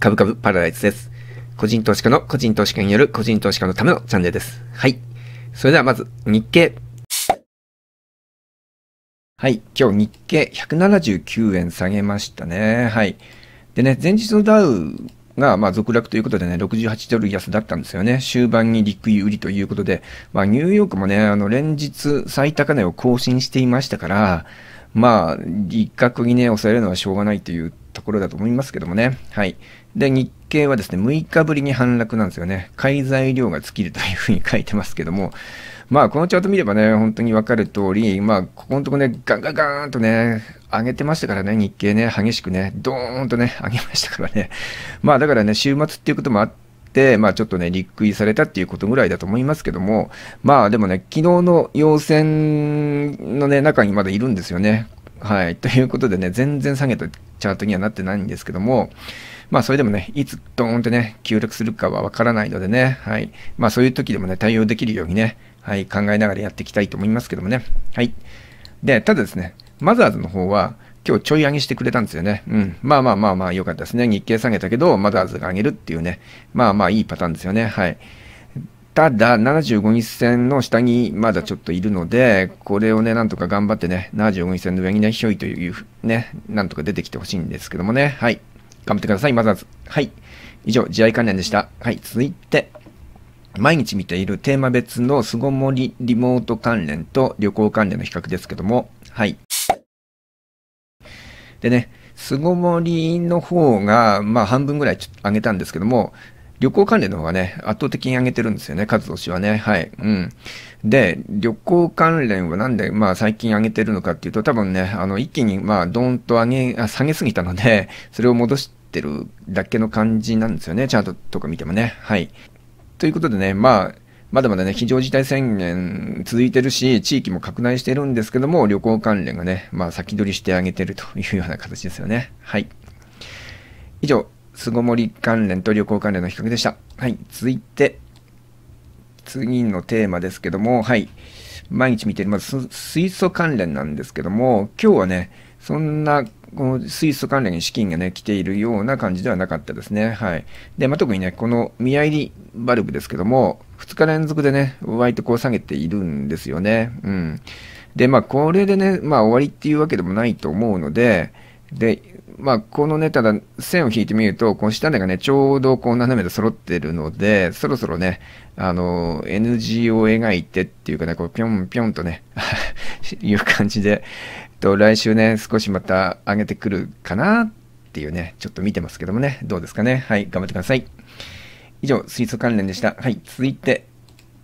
カブカブパラダイスです。個人投資家の個人投資家による個人投資家のためのチャンネルです。はい。それではまず日経。はい。今日日経179円下げましたね。はい。でね、前日のダウが、まあ、続落ということでね、68ドル安だったんですよね。終盤に陸位売りということで、まあ、ニューヨークもね、あの、連日最高値を更新していましたから、まあ、一角にね、抑えるのはしょうがないというところだと思いますけどもね。はい。で、日経はですね、6日ぶりに反落なんですよね。買い材料が尽きるというふうに書いてますけども、まあ、このチャート見ればね、本当にわかる通り、まあ、ここのとこね、ガンガンガーンとね、上げてましたからね、日経ね、激しくね、ドーンとね、上げましたからね。まあ、だからね、週末っていうこともあって、、まあ、ちょっとね、立空されたっていうことぐらいだと思いますけども、まあでもね、昨日の要戦のね、中にまだいるんですよね。はい。ということでね、全然下げたチャートにはなってないんですけども、まあそれでもね、いつドーンとね、急落するかはわからないのでね、はい。まあそういう時でもね、対応できるようにね、はい、考えながらやっていきたいと思いますけどもね。はい。で、ただですね、マザーズの方は、今日ちょい上げしてくれたんですよね。うん。まあまあまあまあ、よかったですね。日経下げたけど、マザーズが上げるっていうね。まあまあ、いいパターンですよね。はい。ただ、75日線の下にまだちょっといるので、これをね、なんとか頑張ってね、75日線の上にね、ひょいというね、なんとか出てきてほしいんですけどもね。はい。頑張ってください、マザーズ。はい。以上、試合関連でした。はい。続いて、毎日見ているテーマ別の巣ごもりリモート関連と旅行関連の比較ですけども、はい。でね、巣ごもりの方が、まあ、半分ぐらい上げたんですけども、旅行関連の方がね、圧倒的に上げてるんですよね、数年はね。はい。うん。で、旅行関連はなんで、まあ最近上げてるのかっていうと、多分ね、あの、一気にまあ、ドーンと上げ、下げすぎたので、それを戻してるだけの感じなんですよね、チャートとか見てもね。はい。ということでね、まあ、まだまだね、非常事態宣言続いてるし、地域も拡大してるんですけども、旅行関連がね、まあ先取りしてあげてるというような形ですよね。はい。以上、巣ごもり関連と旅行関連の比較でした。はい。続いて、次のテーマですけども、はい。毎日見てる、まず水素関連なんですけども、今日はね、そんなこの水素関連に資金がね、来ているような感じではなかったですね。はい。で、まあ、特にね、この見合いバルブですけども、2日連続でね、割とこう下げているんですよね。うん。で、まあ、これでね、まあ、終わりっていうわけでもないと思うので、で、まあ、このね、ただ、線を引いてみると、この下値がね、ちょうどこう斜めで揃ってるので、そろそろね、あの、NG を描いてっていうかね、こう、ぴょんぴょんとね いう感じで、と、来週ね、少しまた上げてくるかなっていうね、ちょっと見てますけどもね、どうですかね。はい、頑張ってください。以上、水素関連でした。はい、続いて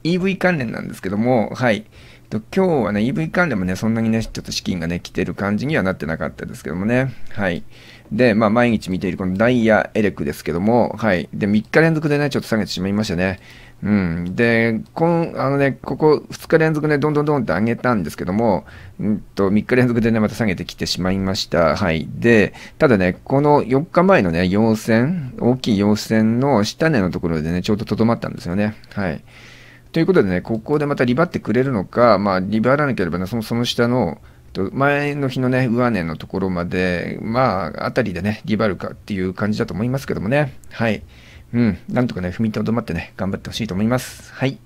EV 関連なんですけども、はい、今日はね、EV 関連もね、そんなにね、ちょっと資金がね、来てる感じにはなってなかったですけどもね。はい。で、まあ、毎日見ているこのダイヤエレクですけども、はい。で、3日連続でね、ちょっと下げてしまいましたね。うん、でこんあの、ね、ここ2日連続ね、どんどんどんって上げたんですけども、うんと、3日連続でね、また下げてきてしまいました。はい。で、ただね、この4日前のね、陽線、大きい陽線の下値のところでね、ちょうどとどまったんですよね。はい。ということでね、ここでまたリバってくれるのか、まあ、リバらなければね、そのその下の、前の日のね、上値のところまで、まあ、あたりでね、リバるかっていう感じだと思いますけどもね。はい。うん、なんとかね、踏みとどまってね、頑張ってほしいと思います。はい。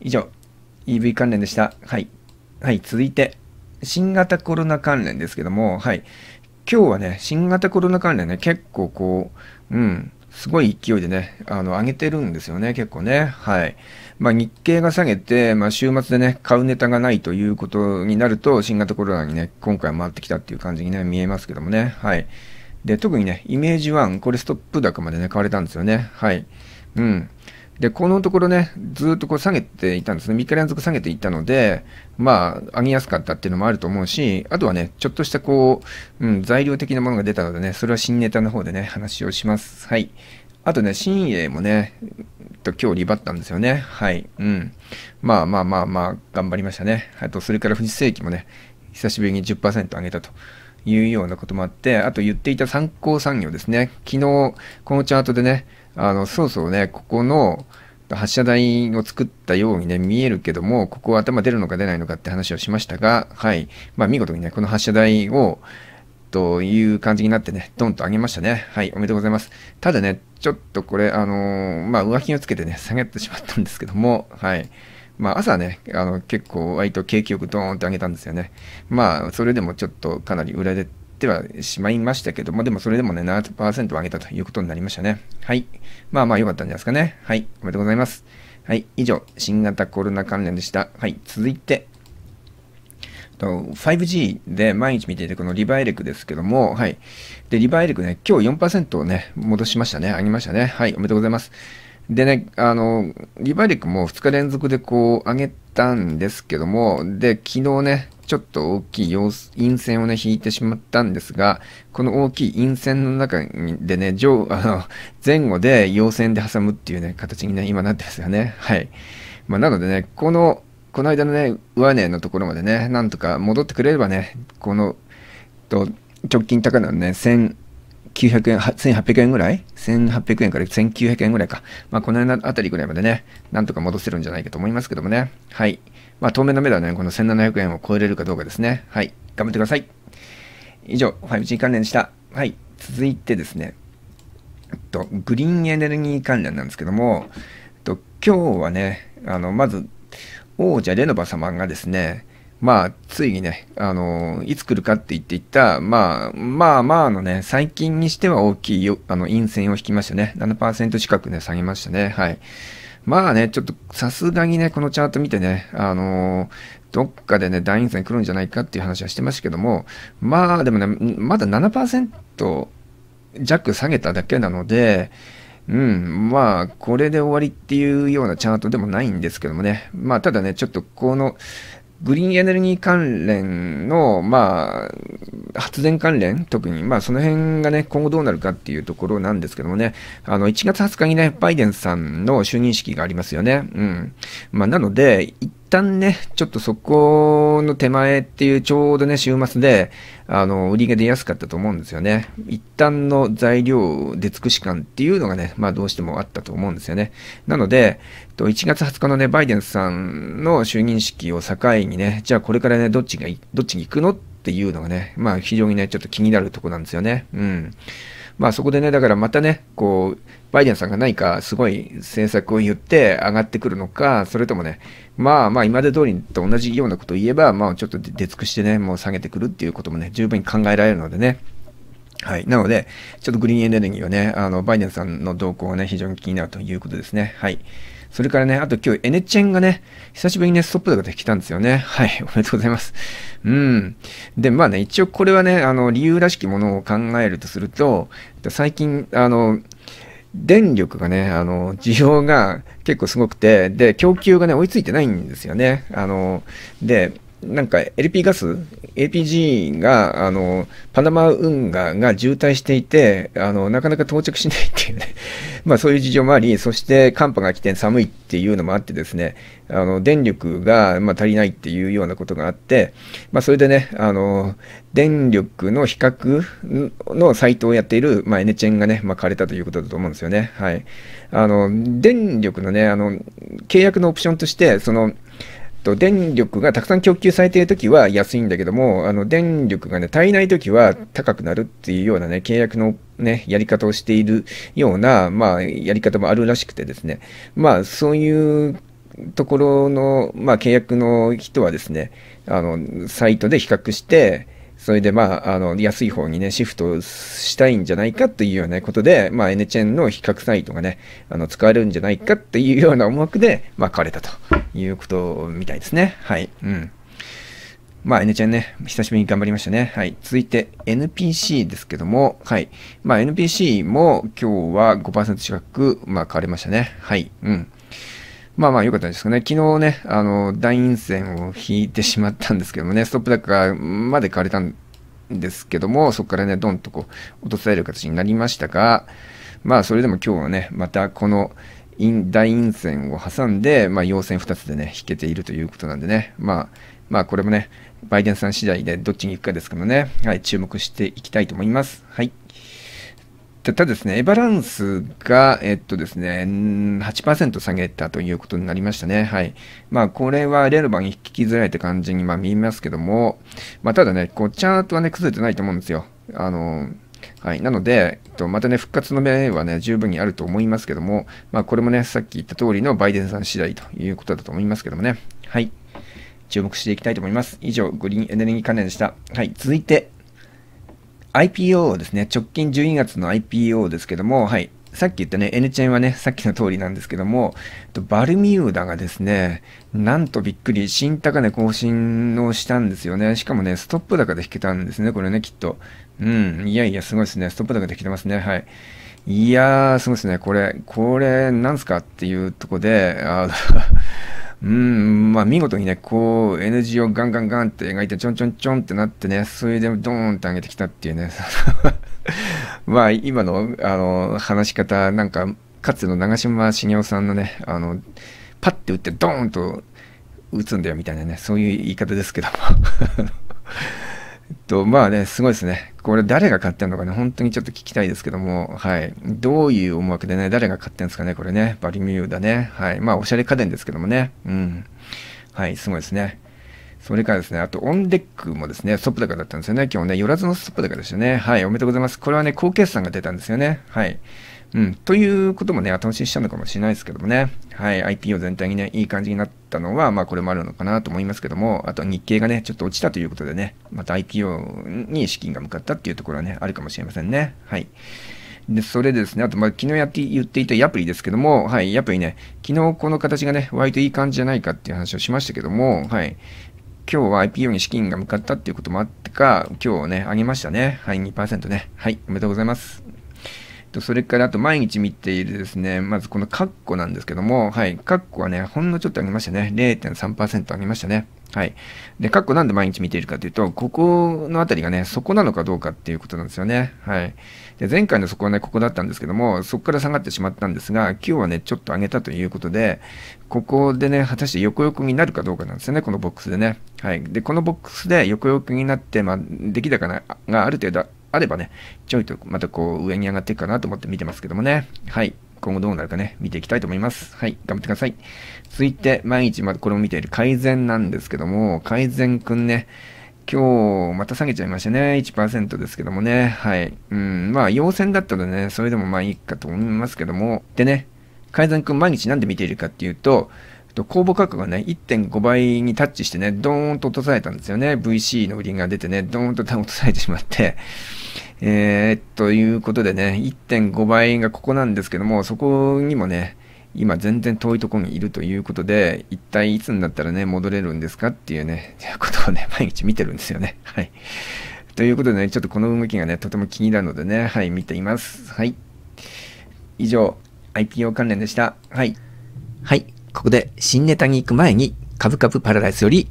以上、EV 関連でした。はい。はい、続いて、新型コロナ関連ですけども、はい。今日はね、新型コロナ関連ね、結構こう、うん、すごい勢いでね、あの、上げてるんですよね、結構ね。はい。まあ、日経が下げて、まあ、週末でね、買うネタがないということになると、新型コロナにね、今回回ってきたっていう感じにね、見えますけどもね。はい。で、特にね、イメージ1、これストップ高までね、買われたんですよね。はい。うん。で、このところね、ずっとこう下げていたんですね。3日連続下げていったので、まあ、上げやすかったっていうのもあると思うし、あとはね、ちょっとしたこう、うん、材料的なものが出たのでね、それは新ネタの方でね、話をします。はい。あとね、新鋭もね、と今日リバったんですよね。はい。うん。まあまあまあまあ、頑張りましたね。あと、それから富士世紀もね、久しぶりに10%上げたと。いうようなこともあって、あと言っていた参考産業ですね。昨日、このチャートでね、あの、そうそうね、ここの発射台を作ったようにね、見えるけども、ここ頭出るのか出ないのかって話をしましたが、はい。まあ、見事にね、この発射台を、という感じになってね、ドンと上げましたね。はい、おめでとうございます。ただね、ちょっとこれ、あのー、まあ、浮気をつけてね、下げてしまったんですけども、はい。まあ、朝ね、あの結構割と景気よくドーンって上げたんですよね。まあ、それでもちょっとかなり売られてはしまいましたけど、も、でもそれでもね、7%上げたということになりましたね。はい。まあまあ、良かったんじゃないですかね。はい。おめでとうございます。はい。以上、新型コロナ関連でした。はい。続いて、5G で毎日見ているこのリバイレクですけども、はい。で、リバイレクね、今日4%をね、戻しましたね。上げましたね。はい。おめでとうございます。でね、あの、リバリックも2日連続でこう上げたんですけども、で、昨日ね、ちょっと大きい陰線をね、引いてしまったんですが、この大きい陰線の中でね、上、あの、前後で陽線で挟むっていうね、形にね、今なってますよね。はい。まあ、なのでね、この、この間のね、上値のところまでね、なんとか戻ってくれればね、この、と、直近高値のね、1000、円、1800円ぐらい ?1800 円から1900円ぐらいか。まあ、この辺あたりぐらいまでね、なんとか戻せるんじゃないかと思いますけどもね。はい。まあ、当面の目ではね、この1700円を超えれるかどうかですね。はい。頑張ってください。以上、5G 関連でした。はい。続いてですね、えっと、グリーンエネルギー関連なんですけども、えっと、今日はね、あの、まず、王者レノバ様がですね、まあ、ついにね、あのー、いつ来るかって言っていた、まあ、まあまあのね、最近にしては大きいよあの陰線を引きましたね。7%近くね、下げましたね。はい。まあね、ちょっとさすがにね、このチャート見てね、あのー、どっかでね、大陰線来るんじゃないかっていう話はしてましたけども、まあでもね、まだ7%弱下げただけなので、うん、まあ、これで終わりっていうようなチャートでもないんですけどもね。まあ、ただね、ちょっとこの、グリーンエネルギー関連の、まあ、発電関連、特に、まあ、その辺がね、今後どうなるかっていうところなんですけどもね、あの、1月20日にね、バイデンさんの就任式がありますよね。うん。まあ、なので、旦ね、ちょっとそこの手前っていうちょうどね、週末で、あの、売りが出やすかったと思うんですよね。一旦の材料出尽くし感っていうのがね、まあどうしてもあったと思うんですよね。なので、1月20日のね、バイデンさんの就任式を境にね、じゃあこれからね、どっちが、どっちに行くのっていうのがね、まあ非常にね、ちょっと気になるとこなんですよね。うん。まあそこでね、だからまたね、こう、バイデンさんが何かすごい政策を言って上がってくるのか、それともね、まあまあ今まで通りと同じようなことを言えば、まあちょっと出尽くしてね、もう下げてくるっていうこともね、十分に考えられるのでね。はい。なので、ちょっとグリーンエネルギーはね、あの、バイデンさんの動向はね、非常に気になるということですね。はい。それからね、あと今日 N ネチェンがね、久しぶりにね、ストップとかできたんですよね。はい、おめでとうございます。うん。で、まあね、一応これはね、あの、理由らしきものを考えるとすると、最近、あの、電力がね、あの、需要が結構すごくて、で、供給がね、追いついてないんですよね。あの、で、なんか LP ガス ?APG が、あの、パナマ運河が渋滞していて、あの、なかなか到着しないっていうね まあそういう事情もあり、そして寒波が来て寒いっていうのもあってですね、あの、電力が、ま足りないっていうようなことがあって、まあそれでね、あの、電力の比較のサイトをやっている、まあ、N チェンがね、まあ、枯れたということだと思うんですよね。はい。あの、電力のね、あの、契約のオプションとして、その、と、電力がたくさん供給されているときは安いんだけども、あの電力が、ね、足りないときは高くなるっていうような、ね、契約の、ね、やり方をしているような、まあ、やり方もあるらしくてですね、まあ、そういうところの、まあ、契約の人はですね、あのサイトで比較して、それでまあ、あの、安い方にね、シフトしたいんじゃないかというようなことで、まあ、N チェンの比較サイトがね、あの、使われるんじゃないかっていうような思惑で、まあ、買われたということみたいですね。はい。うん。まあ、N ちゃんね、久しぶりに頑張りましたね。はい。続いて NPC ですけども、はい。まあ、NPC も今日は5%近く、まあ、買われましたね。はい。うん。まあまあ良かったですね。昨日ね、あの、大陰線を引いてしまったんですけどもね、ストップ高まで買われたんですけども、そこからね、ドンとこう、落とされる形になりましたが、まあそれでも今日はね、またこの大陰線を挟んで、まあ陽線2つでね、引けているということなんでね、まあ、まあこれもね、バイデンさん次第でどっちに行くかですけどね、はい、注目していきたいと思います。はい。ただですね、エバランスが、えっとですね、8%下げたということになりましたね。はい。まあ、これはレルバに引きづらいって感じにまあ見えますけども、まあ、ただね、こう、チャートはね、崩れてないと思うんですよ。あの、はい。なので、えっと、またね、復活の目はね、十分にあると思いますけども、まあ、これもね、さっき言った通りのバイデンさん次第ということだと思いますけどもね。はい。注目していきたいと思います。以上、グリーンエネルギー関連でした。はい。続いて、IPO ですね、直近12月の IPO ですけども、はい、さっき言ったね、N チェンはね、さっきの通りなんですけども、バルミューダがですね、なんとびっくり、新高値更新をしたんですよね。しかもね、ストップ高で引けたんですね、これね、きっと。うん、いやいや、すごいですね。ストップ高で引けてますね、はい。いやー、すごいですね、これ、これ、なんすかっていうとこで、あうん、まあ見事にね、こう NG をガンガンガンって描いて、ちょんちょんちょんってなってね、それでドーンって上げてきたっていうね、まあ今のあの話し方、なんか、かつての長嶋茂雄さんのね、あの、パッて打ってドーンと打つんだよみたいなね、そういう言い方ですけどもと、まあね、すごいですね。これ誰が買ってんのかね、本当にちょっと聞きたいですけども、はい。どういう思惑でね、誰が買ってんですかね、これね。バリミューダね。はい。まあ、おしゃれ家電ですけどもね。うん。はい、すごいですね。それからですね、あと、オンデックもですね、ソトップ高だったんですよね。今日ね、よらずのソトップ高でしたね。はい、おめでとうございます。これはね、高継算が出たんですよね。はい。うん、ということもね、後押ししたのかもしれないですけどもね、はい、IPO 全体にね、いい感じになったのは、まあこれもあるのかなと思いますけども、あと日経がね、ちょっと落ちたということでね、また IPO に資金が向かったっていうところはね、あるかもしれませんね。はい。で、それでですね、あと、まあ、昨日やって言っていたヤプリですけども、はい、ヤプリね、昨日この形がね、割といい感じじゃないかっていう話をしましたけども、はい、今日は IPO に資金が向かったっていうこともあってか、今日ね、上げましたね。はい、2%ね。はい、おめでとうございます。と、それからあと毎日見ているですね、まずこのカッコなんですけども、はい、カッコはね、ほんのちょっと上げましたね。0.3%上げましたね。はい。で、カッコなんで毎日見ているかというと、ここのあたりがね、底なのかどうかっていうことなんですよね。はい。で、前回の底はね、ここだったんですけども、そこから下がってしまったんですが、今日はね、ちょっと上げたということで、ここでね、果たして横横になるかどうかなんですよね、このボックスでね。はい。で、このボックスで横横になって、まあ、出来高がある程度あればね、ちょいとまたこう上に上がっていくかなと思って見てますけどもね。はい。今後どうなるかね、見ていきたいと思います。はい。頑張ってください。続いて、毎日またこれを見ている改善なんですけども、改善くんね、今日また下げちゃいましたね。1%ですけどもね。はい。うん。まあ、陽線だったらね、それでもまあいいかと思いますけども。でね、改善くん毎日なんで見ているかっていうと、公募価格がね、1.5倍にタッチしてね、ドーンと落とされたんですよね。VC の売りが出てね、ドーンと落とされてしまって。えー、ということでね、1.5倍がここなんですけども、そこにもね、今全然遠いところにいるということで、一体いつになったらね、戻れるんですかっていうね、ことをね、毎日見てるんですよね。はい。ということでね、ちょっとこの動きがね、とても気になるのでね、はい、見ています。はい。以上、IPO 関連でした。はい。はい、ここで新ネタに行く前に、株株パラダイスより、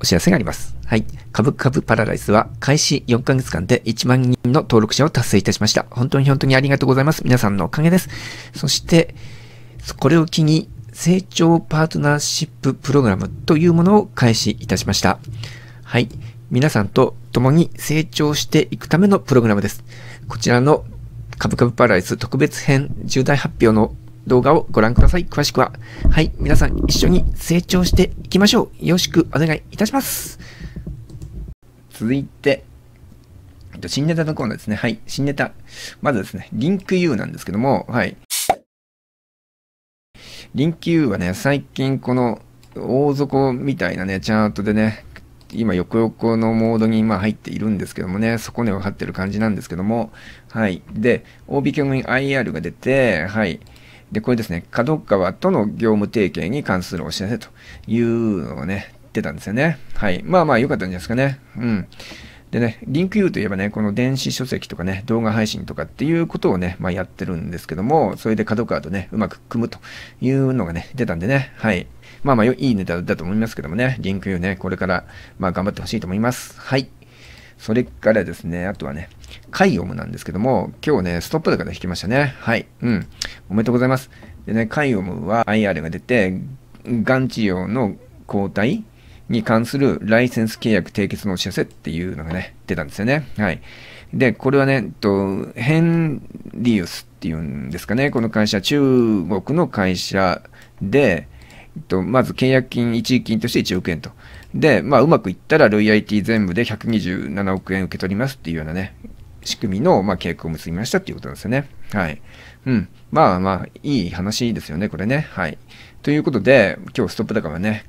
お知らせがあります。はい。カブカブパラダイスは開始4ヶ月間で1万人の登録者を達成いたしました。本当に本当にありがとうございます。皆さんのおかげです。そして、これを機に成長パートナーシッププログラムというものを開始いたしました。はい。皆さんと共に成長していくためのプログラムです。こちらのカブカブパラダイス特別編重大発表の動画をご覧ください。詳しくは。はい、皆さん一緒に成長していきましょう。よろしくお願いいたします。続いて、新ネタのコーナーですね。はい、新ネタ。まずですね、リンク U なんですけども、はい。リンク U はね、最近この大底みたいなね、チャートでね、今、横横のモードに今入っているんですけどもね、底根を張ってる感じなんですけども、はい。で、OB 教員 IR が出て、はい。で、これですね、角川との業務提携に関するお知らせというのをね、出たんですよね。はい。まあまあ良かったんじゃないですかね。うん。でね、リンク U といえばね、この電子書籍とかね、動画配信とかっていうことをね、まあ、やってるんですけども、それで角川とね、うまく組むというのがね、出たんでね、はい。まあまあ、いいネタだと思いますけどもね、リンク U ね、これから、まあ頑張ってほしいと思います。はい。それからですね、あとはね、カイオムなんですけども、今日ね、ストップだから弾きましたね。はい。うん。おめでとうございます。でね、カイオムは IR が出て、がん治療の抗体に関するライセンス契約締結のお知らせっていうのがね、出たんですよね。はい。で、これはね、とヘンリウスっていうんですかね、この会社、中国の会社で、とまず契約金、一時金として1億円と。で、まあ、うまくいったらロイヤリティ全部で127億円受け取りますっていうようなね、仕組みの、まあ、契約を結びましたっていうことなんですよね。はい。うん。まあまあ、いい話ですよね、これね。はい。ということで、今日ストップ高はね、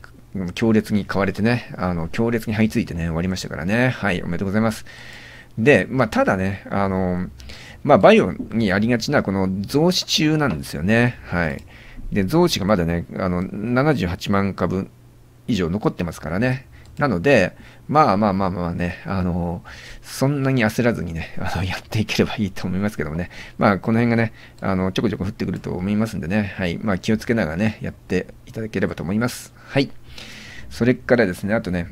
強烈に買われてね、あの、強烈に這いついてね、終わりましたからね。はい、おめでとうございます。で、まあ、ただね、あの、まあ、バイオにありがちな、この増資中なんですよね。はい。で、増資がまだね、あの、78万株以上残ってますからね。なので、まあまあまあまあね、あのそんなに焦らずにね、あの、やっていければいいと思いますけどもね、まあこの辺がね、あの、ちょこちょこ降ってくると思いますんでね、はい、まあ気をつけながらね、やっていただければと思います。はい。それからですね、あとね、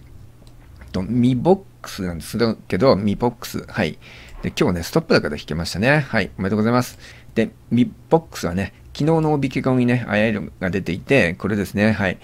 と、ミボックスなんですけど、ミボックス、はい。で、今日ね、ストップだから弾けましたね。はい、おめでとうございます。で、ミボックスはね、昨日のおびけ込みね、あやいるが出ていて、これですね、はい。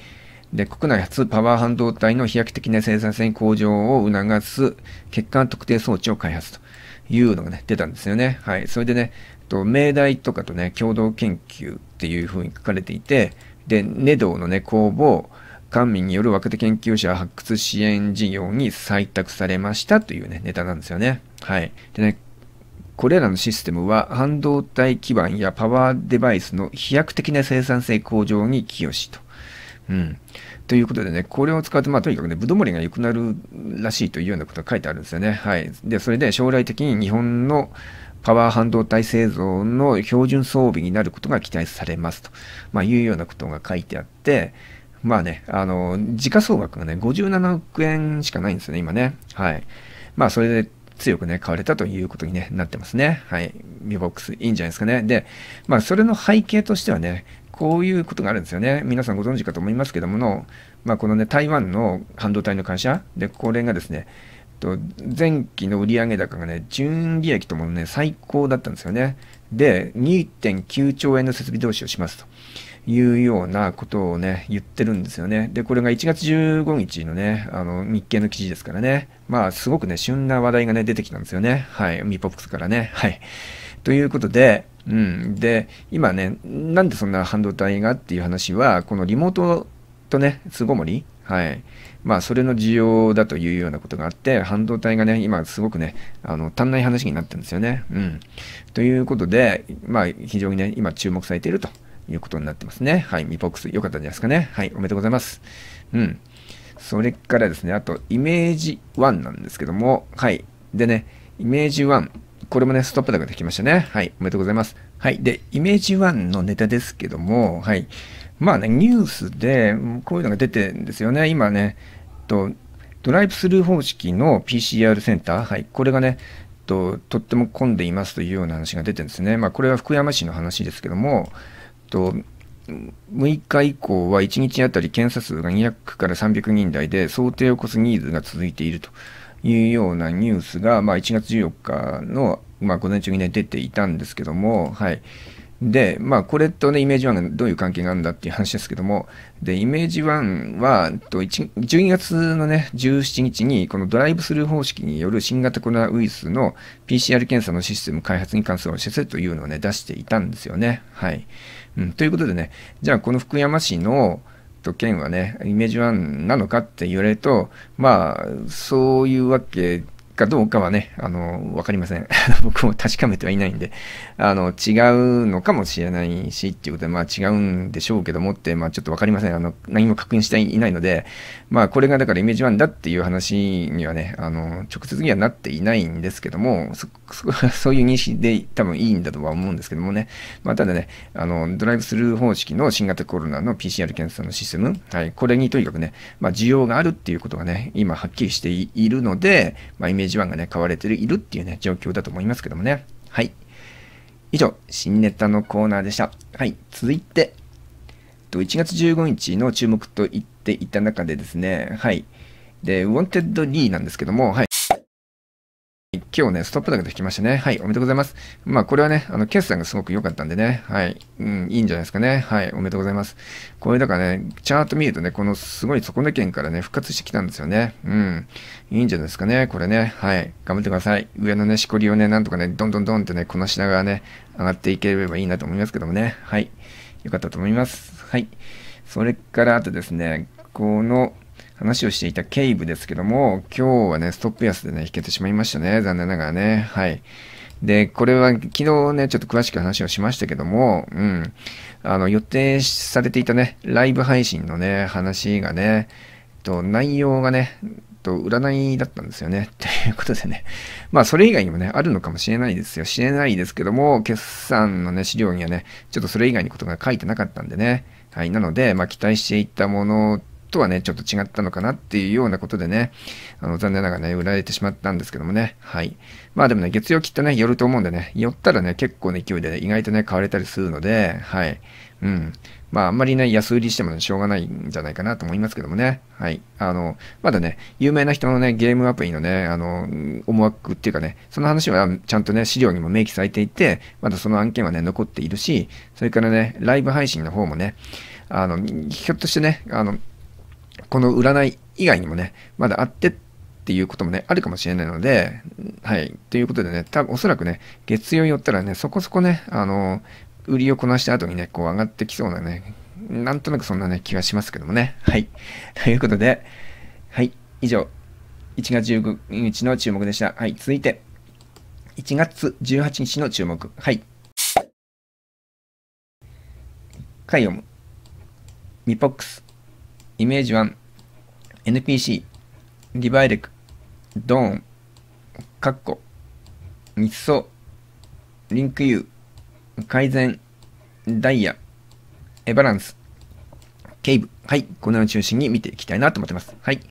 で、国内初パワー半導体の飛躍的な生産性向上を促す血管特定装置を開発というのがね、出たんですよね。はい。それでね、と明大とかとね、共同研究っていうふうに書かれていて、で、ネドウのね、工房、官民による若手研究者発掘支援事業に採択されましたというね、ネタなんですよね。はい。でね、これらのシステムは半導体基盤やパワーデバイスの飛躍的な生産性向上に寄与しと。うん。ということでね、これを使うと、まあ、とにかくね、ぶどもりが良くなるらしいというようなことが書いてあるんですよね。はい。で、それで将来的に日本のパワー半導体製造の標準装備になることが期待されますと、まあ、いうようなことが書いてあって、まあね、あの、時価総額がね、57億円しかないんですよね、今ね。はい。まあ、それで強くね、買われたということに、ね、なってますね。はい。ミボックス、いいんじゃないですかね。で、まあ、それの背景としてはね、こういうことがあるんですよね。皆さんご存知かと思いますけどもまあ、このね、台湾の半導体の会社で、これがですね、前期の売上高がね、純利益ともね、最高だったんですよね。で、2.9兆円の設備投資をしますというようなことをね、言ってるんですよね。で、これが1月15日のね、あの、日経の記事ですからね、まあ、すごくね、旬な話題がね、出てきたんですよね。はい、ミポップスからね。はい。ということで、うん、で今ねなんでそんな半導体がっていう話はこのリモートとね巣ごもりはいまあそれの需要だというようなことがあって半導体がね今すごくねあの足んない話になってるんですよね。うん、ということでまあ非常にね今注目されているということになってますね。はい、ミポックス良かったんじゃないですかね。はい、おめでとうございます。うん。それからですね、あと、イメージ1なんですけども、はい。でね、イメージ1。これもね、ストップ高できましたね。はい、おめでとうございます。はい、で、イメージ1のネタですけども、はい、まあね、ニュースでこういうのが出てるんですよね。今ね、とドライブスルー方式の PCR センター、はい、これがね、ととっても混んでいますというような話が出てるんですね。まあ、これは福山市の話ですけども、と6日以降は1日あたり検査数が200から300人台で想定を超すニーズが続いていると。というようなニュースが、まあ、1月14日の、まあ、午前中にね、出ていたんですけども、はい。で、まあ、これとね、イメージ1がどういう関係があるんだっていう話ですけども、で、イメージ1は、12月のね、17日に、このドライブスルー方式による新型コロナウイルスの PCR 検査のシステム開発に関するお知らせというのをね、出していたんですよね。はい。うん、ということでね、じゃあ、この福山市の、と県はね、イメージワンなのかって言われると、まあ、そういうわけで、かどうかはね、あの、わかりません。僕も確かめてはいないんで、あの、違うのかもしれないしっていうことで、まあ違うんでしょうけどもって、まあちょっとわかりません。あの、何も確認していないので、まあこれがだからイメージワンだっていう話にはね、あの、直接にはなっていないんですけども、そ、そ そういう認識で多分いいんだとは思うんですけどもね、まあただね、あの、ドライブスルー方式の新型コロナの PCR 検査のシステム、はい、これにとにかくね、まあ需要があるっていうことがね、今はっきりしているので、まあイメージ1番がね、買われているっていうね、状況だと思いますけどもね。はい。以上、新ネタのコーナーでした。はい、続いて、1月15日の注目と言っていた中でですね、はい。で、ウォンテッドリーなんですけども、はい。、今日ね、ストップだ高できましたね。はい、おめでとうございます。まあ、これはね、あの、決算がすごく良かったんでね、はい、うん、いいんじゃないですかね。はい、おめでとうございます。これだからね、チャート見るとね、このすごい底根県からね、復活してきたんですよね。うん、いいんじゃないですかね、これね。はい、頑張ってください。上のね、しこりをね、なんとかね、どんどんどんってね、こなしながらね、上がっていければいいなと思いますけどもね。はい、良かったと思います。はい。それから、あとですね、この、話をしていたケイブですけども、今日はね、ストップ安でね、引けてしまいましたね。残念ながらね。はい。で、これは昨日ね、ちょっと詳しく話をしましたけども、うん。あの、予定されていたね、ライブ配信のね、話がね、と、内容がね、と、占いだったんですよね。ということでね。まあ、それ以外にもね、あるのかもしれないですよ。知れないですけども、決算のね、資料にはね、ちょっとそれ以外のことが書いてなかったんでね。はい。なので、まあ、期待していたものとはね、ちょっと違ったのかなっていうようなことでね、あの残念ながらね、売られてしまったんですけどもね、はい。まあでもね、月曜きっとね、寄ると思うんでね、寄ったらね、結構ね、勢いで、ね、意外とね、買われたりするので、はい。うん。まあ、あんまりね、安売りしても、ね、しょうがないんじゃないかなと思いますけどもね。はい。あの、まだね、有名な人のね、ゲームアプリのね、あの、思惑っていうかね、その話はちゃんとね、資料にも明記されていて、まだその案件はね、残っているし、それからね、ライブ配信の方もね、あの、ひょっとしてね、あの、この占い以外にもね、まだあってっていうこともね、あるかもしれないので、はい。ということでね、多分おそらくね、月曜寄ったらね、そこそこね、あの、売りをこなした後にね、こう上がってきそうなね、なんとなくそんなね、気がしますけどもね。はい。ということで、はい。以上、1月1 9日の注目でした。はい。続いて、1月18日の注目。はい。カイオム、ミポックス、イメージ1、NPC、リバイレク、ドーン、カッコ、密ソリンクユ U、改善、ダイヤ、エバランス、ケイブ。はい。このように中心に見ていきたいなと思ってます。はい。